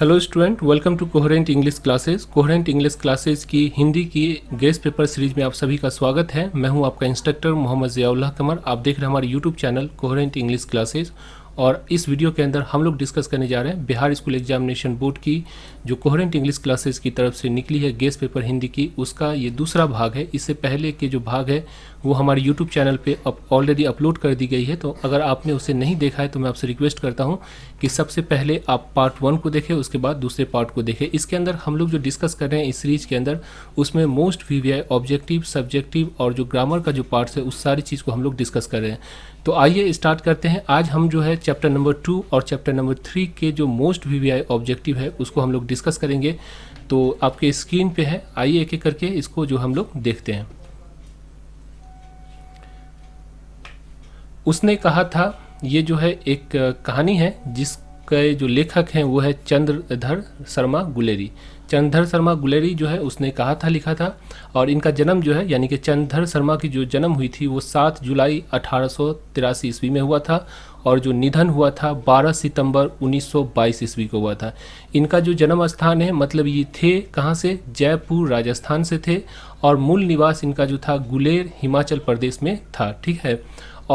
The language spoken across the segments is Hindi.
hello student welcome to coherent English classes coherent English classes की हिंदी की गेस्ट पेपर सीरीज में आप सभी का स्वागत है मैं हूं आपका इंस्ट्रक्टर मोहम्मद जयाउल्लाह कमर आप देख रहे हैं हमारे YouTube channel coherent English classes और इस वीडियो के अंदर हम लोग डिस्कस करने जा रहे हैं बिहार स्कूल एग्जामिनेशन बोर्ड की जो कोहरेंट इंग्लिश क्लासेस की तरफ से निकली है गेस्ट पेपर हिंदी की उसका ये दूसरा भाग है इससे पहले के जो भाग है वो हमारे यूट्यूब चैनल पर ऑलरेडी अपलोड कर दी गई है तो अगर आपने उसे नहीं देखा है तो मैं आपसे रिक्वेस्ट करता हूँ कि सबसे पहले आप पार्ट वन को देखें उसके बाद दूसरे पार्ट को देखें इसके अंदर हम लोग जो डिस्कस कर रहे हैं इस सीरीज के अंदर उसमें मोस्ट वी ऑब्जेक्टिव सब्जेक्टिव और जो ग्रामर का जो पार्ट्स है उस सारी चीज़ को हम लोग डिस्कस कर रहे हैं तो आइए स्टार्ट करते हैं आज हम जो है चैप्टर नंबर टू और चैप्टर नंबर थ्री के जो मोस्ट वी ऑब्जेक्टिव है उसको हम लोग डिस्कस करेंगे तो आपके स्क्रीन पे है आइए एक एक करके इसको जो हम लोग देखते हैं उसने कहा था ये जो है एक कहानी है जिसके जो लेखक हैं वो है चंद्रधर शर्मा गुलेरी चंदर शर्मा गुलेरी जो है उसने कहा था लिखा था और इनका जन्म जो है यानी कि चंदर शर्मा की जो जन्म हुई थी वो सात जुलाई अठारह ईस्वी में हुआ था और जो निधन हुआ था 12 सितंबर 1922 ईस्वी को हुआ था इनका जो जन्म स्थान है मतलब ये थे कहाँ से जयपुर राजस्थान से थे और मूल निवास इनका जो था गुलेर हिमाचल प्रदेश में था ठीक है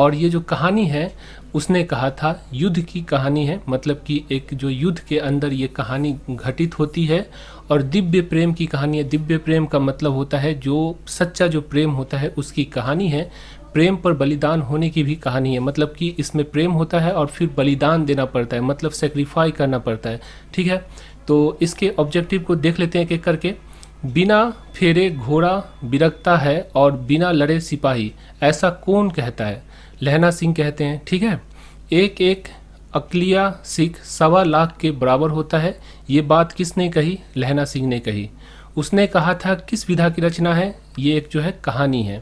और ये जो कहानी है उसने कहा था युद्ध की कहानी है मतलब कि एक जो युद्ध के अंदर ये कहानी घटित होती है और दिव्य प्रेम की कहानी है दिव्य प्रेम का मतलब होता है जो सच्चा जो प्रेम होता है उसकी कहानी है प्रेम पर बलिदान होने की भी कहानी है मतलब कि इसमें प्रेम होता है और फिर बलिदान देना पड़ता है मतलब सेक्रीफाई करना पड़ता है ठीक है तो इसके ऑब्जेक्टिव को देख लेते हैं एक करके बिना फेरे घोड़ा बिरकता है और बिना लड़े सिपाही ऐसा कौन कहता है लहना सिंह कहते हैं ठीक है एक एक अकलिया सिख सवा लाख के बराबर होता है ये बात किसने कही लहना सिंह ने कही उसने कहा था किस विधा की रचना है ये एक जो है कहानी है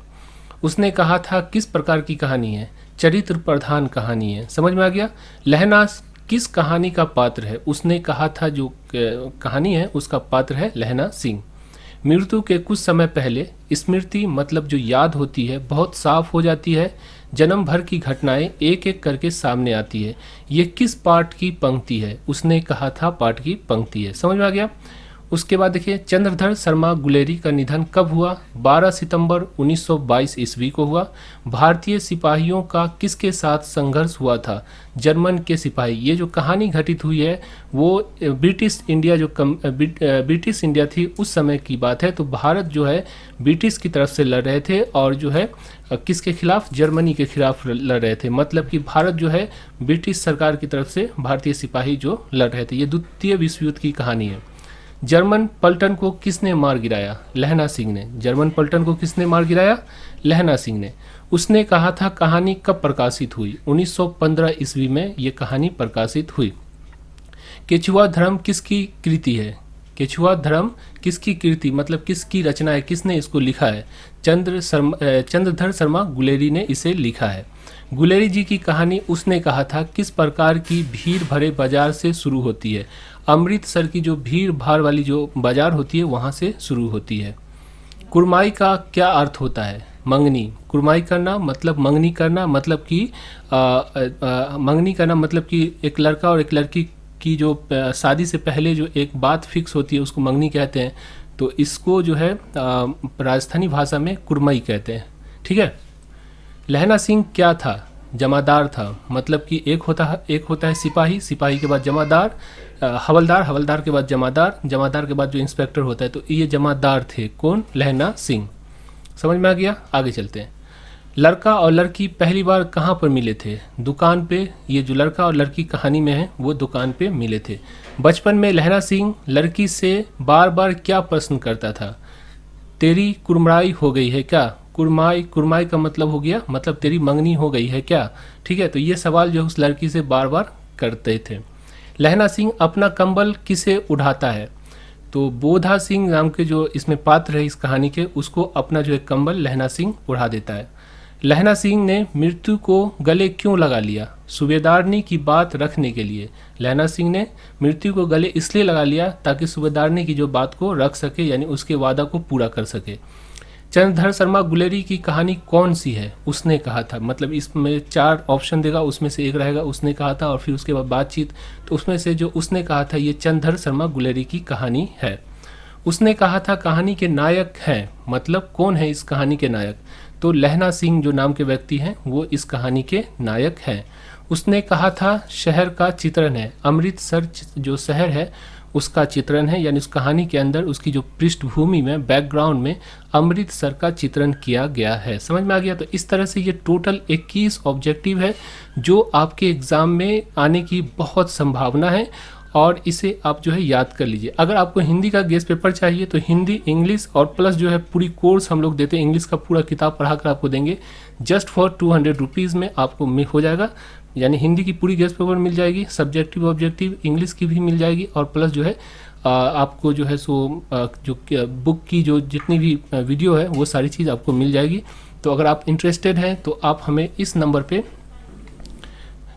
उसने कहा था किस प्रकार की कहानी है चरित्र प्रधान कहानी है समझ में आ गया लहना किस कहानी का पात्र है उसने कहा था जो कहानी है उसका पात्र है लहना सिंह मृत्यु के कुछ समय पहले स्मृति मतलब जो याद होती है बहुत साफ हो जाती है जन्म भर की घटनाएं एक एक करके सामने आती है ये किस पाठ की पंक्ति है उसने कहा था पाठ की पंक्ति है समझ में आ गया उसके बाद देखिए चंद्रधर शर्मा गुलेरी का निधन कब हुआ 12 सितंबर 1922 ईस्वी को हुआ भारतीय सिपाहियों का किसके साथ संघर्ष हुआ था जर्मन के सिपाही ये जो कहानी घटित हुई है वो ब्रिटिश इंडिया जो कम ब्रिटिश इंडिया थी उस समय की बात है तो भारत जो है ब्रिटिश की तरफ से लड़ रहे थे और जो है किसके खिलाफ जर्मनी के खिलाफ लड़ रहे थे मतलब कि भारत जो है ब्रिटिश सरकार की तरफ से भारतीय सिपाही जो लड़ रहे थे ये द्वितीय विश्व युद्ध की कहानी है जर्मन पल्टन को किसने मार गिराया लहना सिंह ने जर्मन पल्टन को किसने मार गिराया लहना सिंह ने उसने कहा था कहानी कब प्रकाशित हुई 1915 ईस्वी में ये कहानी प्रकाशित हुई केचुआ धर्म किसकी कृति है केचुआ धर्म किसकी कृति मतलब किसकी रचना है किसने इसको लिखा है चंद्र शर्मा चंद्रधर शर्मा गुलेरी ने इसे लिखा है गुलेरी जी की कहानी उसने कहा था किस प्रकार की भीड़ भरे बाजार से शुरू होती है अमृतसर की जो भीड़ भाड़ वाली जो बाज़ार होती है वहाँ से शुरू होती है कुरमाई का क्या अर्थ होता है मंगनी कुरमाई करना मतलब मंगनी करना मतलब कि मंगनी करना मतलब कि एक लड़का और एक लड़की की जो शादी से पहले जो एक बात फिक्स होती है उसको मंगनी कहते हैं तो इसको जो है राजस्थानी भाषा में कुरमई कहते हैं ठीक है लहना सिंह क्या था जमादार था मतलब कि एक होता है एक होता है सिपाही सिपाही के बाद जमादार हवलदार हवलदार के बाद जमादार जमादार के बाद जो इंस्पेक्टर होता है तो ये जमादार थे कौन लहना सिंह समझ में आ गया आगे चलते हैं लड़का और लड़की पहली बार कहाँ पर मिले थे दुकान पे ये जो लड़का और लड़की कहानी में है वो दुकान पे मिले थे बचपन में लहरा सिंह लड़की से बार बार क्या प्रश्न करता था तेरी कुरमराई हो गई है क्या कुरमाई कुरमाई का मतलब हो गया मतलब तेरी मंगनी हो गई है क्या ठीक है तो ये सवाल जो उस लड़की से बार बार करते थे लहना सिंह अपना कंबल किसे उठाता है तो बोधा सिंह नाम के जो इसमें पात्र है इस कहानी के उसको अपना जो है कंबल लहना सिंह उड़ा देता है लहना सिंह ने मृत्यु को गले क्यों लगा लिया सूबेदारनी की बात रखने के लिए लहना सिंह ने मृत्यु को गले इसलिए लगा लिया ताकि सूबेदारनी की जो बात को रख सके यानी उसके वादा को पूरा कर सके चंद्रधर शर्मा गुलेरी की कहानी कौन सी है उसने कहा था मतलब इसमें चार ऑप्शन देगा उसमें से एक रहेगा उसने कहा था और फिर उसके बाद बातचीत तो उसमें से जो उसने कहा था ये चंद्रधर शर्मा गुलेरी की कहानी है उसने कहा था कहानी के नायक हैं मतलब कौन है इस कहानी के नायक तो लहना सिंह जो नाम के व्यक्ति हैं वो इस कहानी के नायक हैं उसने कहा था शहर का चित्रण है अमृतसर जो शहर है उसका चित्रण है यानी उस कहानी के अंदर उसकी जो पृष्ठभूमि में बैकग्राउंड में अमृतसर का चित्रण किया गया है समझ में आ गया तो इस तरह से ये टोटल 21 ऑब्जेक्टिव है जो आपके एग्ज़ाम में आने की बहुत संभावना है और इसे आप जो है याद कर लीजिए अगर आपको हिंदी का गेस्ट पेपर चाहिए तो हिंदी इंग्लिश और प्लस जो है पूरी कोर्स हम लोग देते हैं इंग्लिश का पूरा किताब पढ़ा कर आपको देंगे just for two hundred rupees में आपको हो जाएगा यानी हिंदी की पूरी गेस्ट पेपर मिल जाएगी सब्जेक्टिव ऑब्जेक्टिव इंग्लिश की भी मिल जाएगी और प्लस जो है आपको जो है सो जो बुक की जो जितनी भी वीडियो है वो सारी चीज़ आपको मिल जाएगी तो अगर आप इंटरेस्टेड हैं तो आप हमें इस नंबर पे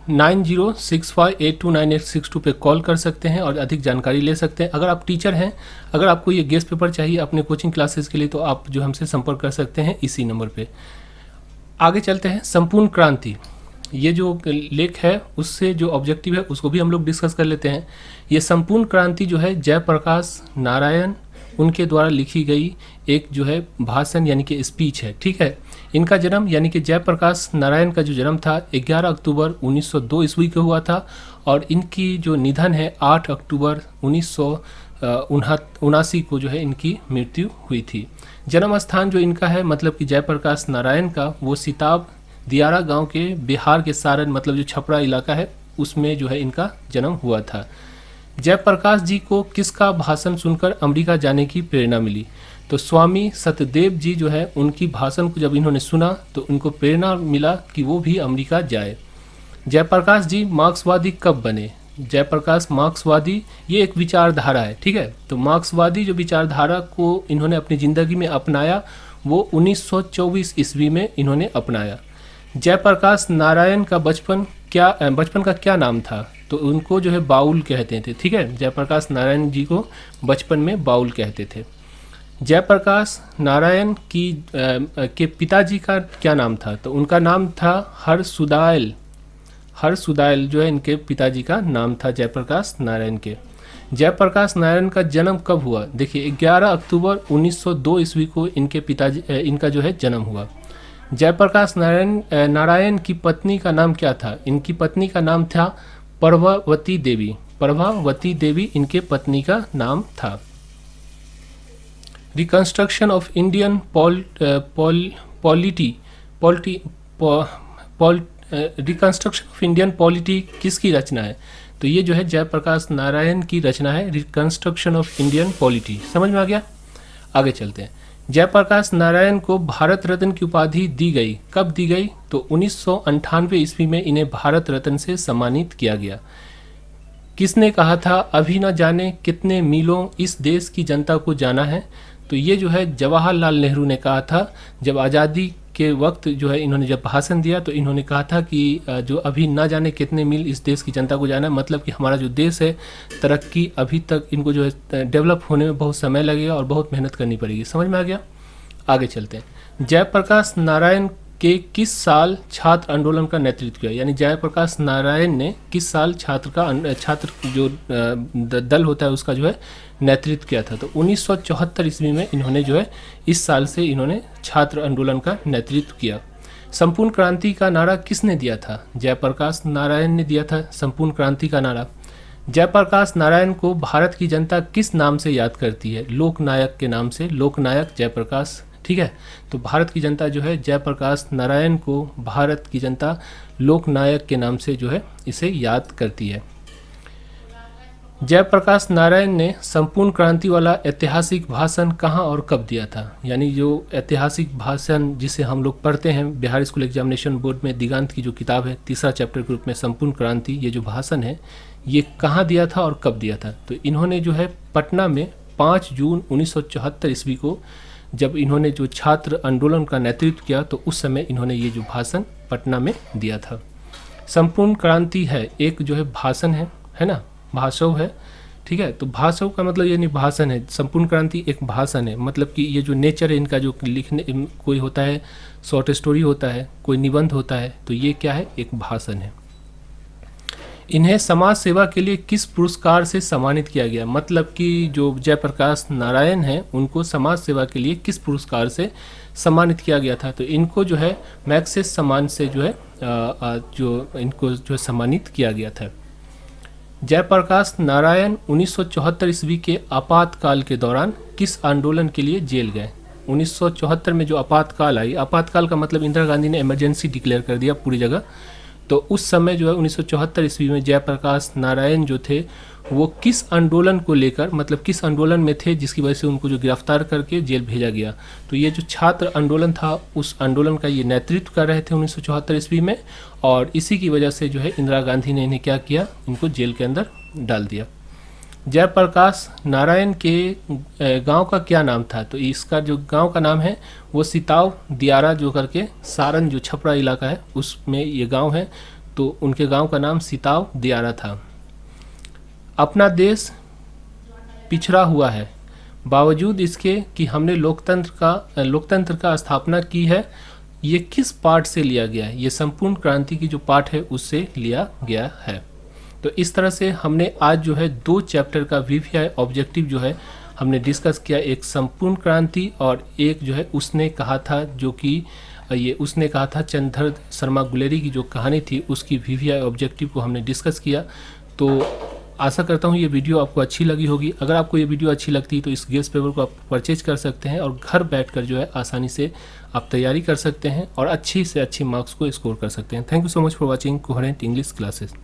nine zero six five eight two nine eight six two पर कॉल कर सकते हैं और अधिक जानकारी ले सकते हैं अगर आप टीचर हैं अगर आपको ये गेस्ट पेपर चाहिए अपने कोचिंग क्लासेस के लिए तो आप जो हमसे संपर्क कर सकते हैं इसी नंबर पर आगे चलते हैं संपूर्ण क्रांति ये जो लेख है उससे जो ऑब्जेक्टिव है उसको भी हम लोग डिस्कस कर लेते हैं ये संपूर्ण क्रांति जो है जयप्रकाश नारायण उनके द्वारा लिखी गई एक जो है भाषण यानी कि स्पीच है ठीक है इनका जन्म यानी कि जयप्रकाश नारायण का जो जन्म था 11 अक्टूबर 1902 ईस्वी को हुआ था और इनकी जो निधन है 8 अक्टूबर उन्नीस उनासी को जो है इनकी मृत्यु हुई थी जन्म स्थान जो इनका है मतलब कि जयप्रकाश नारायण का वो सिताब दियारा गांव के बिहार के सारण मतलब जो छपरा इलाका है उसमें जो है इनका जन्म हुआ था जयप्रकाश जी को किसका भाषण सुनकर अमेरिका जाने की प्रेरणा मिली तो स्वामी सत्यदेव जी जो है उनकी भाषण को जब इन्होंने सुना तो उनको प्रेरणा मिला कि वो भी अमेरिका जाए जयप्रकाश जी मार्क्सवादी कब बने जयप्रकाश मार्क्सवादी ये एक विचारधारा है ठीक है तो मार्क्सवादी जो विचारधारा को इन्होंने अपनी ज़िंदगी में अपनाया वो 1924 ईस्वी में इन्होंने अपनाया जयप्रकाश नारायण का बचपन क्या बचपन का क्या नाम था तो उनको जो है बाउल कहते थे ठीक है जयप्रकाश नारायण जी को बचपन में बाउल कहते थे जयप्रकाश नारायण की आ, के पिताजी का क्या नाम था तो उनका नाम था हर सुदायल हर सुदायल जो है इनके पिताजी का नाम था जयप्रकाश नारायण के जयप्रकाश नारायण का जन्म कब हुआ देखिए 11 अक्टूबर 1902 ईस्वी को इनके पिताजी इनका जो है जन्म हुआ जयप्रकाश नारायण नारायण की पत्नी का नाम क्या था इनकी पत्नी का नाम था प्रभावती देवी प्रभावती देवी इनके पत्नी का नाम था reconstruction of Indian poll poll polity polity poll reconstruction of Indian polity किसकी रचना है तो ये जो है जयप्रकाश नारायण की रचना है रिकंस्ट्रक्शन ऑफ इंडियन पॉलिटी समझ में आ गया आगे चलते हैं जयप्रकाश नारायण को भारत रत्न की उपाधि दी गई कब दी गई तो उन्नीस ईस्वी में इन्हें भारत रत्न से सम्मानित किया गया किसने कहा था अभी न जाने कितने मीलों इस देश की जनता को जाना है तो ये जो है जवाहरलाल नेहरू ने कहा था जब आज़ादी के वक्त जो है इन्होंने जब भाषण दिया तो इन्होंने कहा था कि जो अभी ना जाने कितने मील इस देश की जनता को जाना है मतलब कि हमारा जो देश है तरक्की अभी तक इनको जो है डेवलप होने में बहुत समय लगेगा और बहुत मेहनत करनी पड़ेगी समझ में आ गया आगे चलते हैं जयप्रकाश नारायण के किस साल छात्र आंदोलन का नेतृत्व किया यानी जयप्रकाश नारायण ने किस साल छात्र का अं-, छात्र जो दल होता है उसका जो है नेतृत्व किया था तो 1974 ईस्वी में इन्होंने जो है इस साल से इन्होंने छात्र आंदोलन का नेतृत्व किया संपूर्ण क्रांति का नारा किसने दिया था जयप्रकाश नारायण ने दिया था संपूर्ण क्रांति का नारा जयप्रकाश नारायण को भारत की जनता किस नाम से याद करती है लोकनायक के नाम से लोकनायक जयप्रकाश ठीक है तो भारत की जनता जो है जयप्रकाश नारायण को भारत की जनता लोकनायक के नाम से जो है इसे याद करती है जयप्रकाश नारायण ने संपूर्ण क्रांति वाला ऐतिहासिक भाषण कहाँ और कब दिया था यानी जो ऐतिहासिक भाषण जिसे हम लोग पढ़ते हैं बिहार स्कूल एग्जामिनेशन बोर्ड में दिगांत की जो किताब है तीसरा चैप्टर के रूप में संपूर्ण क्रांति ये जो भाषण है ये कहाँ दिया था और कब दिया था तो इन्होंने जो है पटना में पाँच जून उन्नीस ईस्वी को जब इन्होंने जो छात्र आंदोलन का नेतृत्व किया तो उस समय इन्होंने ये जो भाषण पटना में दिया था संपूर्ण क्रांति है एक जो है भाषण है है ना भाषव है ठीक है तो भाषव का मतलब यानी भाषण है संपूर्ण क्रांति एक भाषण है मतलब कि ये जो नेचर है इनका जो लिखने कोई होता है शॉर्ट स्टोरी होता है कोई निबंध होता है तो ये क्या है एक भाषण है इन्हें समाज सेवा के लिए किस पुरस्कार से सम्मानित किया गया मतलब कि जो जयप्रकाश नारायण हैं उनको समाज सेवा के लिए किस पुरस्कार से सम्मानित किया गया था तो इनको जो है मैक्सेस सम्मान से जो है आ, जो इनको जो सम्मानित किया गया था जयप्रकाश नारायण 1974 ईस्वी के आपातकाल के दौरान किस आंदोलन के लिए जेल गए 1974 में जो आपातकाल आई आपातकाल का मतलब इंदिरा गांधी ने इमरजेंसी डिक्लेयर कर दिया पूरी जगह तो उस समय जो है उन्नीस ईस्वी में जयप्रकाश नारायण जो थे वो किस आंदोलन को लेकर मतलब किस आंदोलन में थे जिसकी वजह से उनको जो गिरफ्तार करके जेल भेजा गया तो ये जो छात्र आंदोलन था उस आंदोलन का ये नेतृत्व कर रहे थे उन्नीस ईस्वी में और इसी की वजह से जो है इंदिरा गांधी ने इन्हें क्या किया इनको जेल के अंदर डाल दिया जयप्रकाश नारायण के गांव का क्या नाम था तो इसका जो गांव का नाम है वो सिताव दियारा जो करके सारण जो छपरा इलाका है उसमें ये गांव है तो उनके गांव का नाम सिताव दियारा था अपना देश पिछड़ा हुआ है बावजूद इसके कि हमने लोकतंत्र का लोकतंत्र का स्थापना की है ये किस पार्ट से लिया गया है ये संपूर्ण क्रांति की जो पार्ट है उससे लिया गया है तो इस तरह से हमने आज जो है दो चैप्टर का वी ऑब्जेक्टिव जो है हमने डिस्कस किया एक संपूर्ण क्रांति और एक जो है उसने कहा था जो कि ये उसने कहा था चंद्र शर्मा गुलेरी की जो कहानी थी उसकी वी ऑब्जेक्टिव को हमने डिस्कस किया तो आशा करता हूँ ये वीडियो आपको अच्छी लगी होगी अगर आपको ये वीडियो अच्छी लगती है तो इस गेस्ट पेपर को आप परचेज कर सकते हैं और घर बैठकर जो है आसानी से आप तैयारी कर सकते हैं और अच्छी से अच्छी मार्क्स को स्कोर कर सकते हैं thank you so much for watching coherent English classes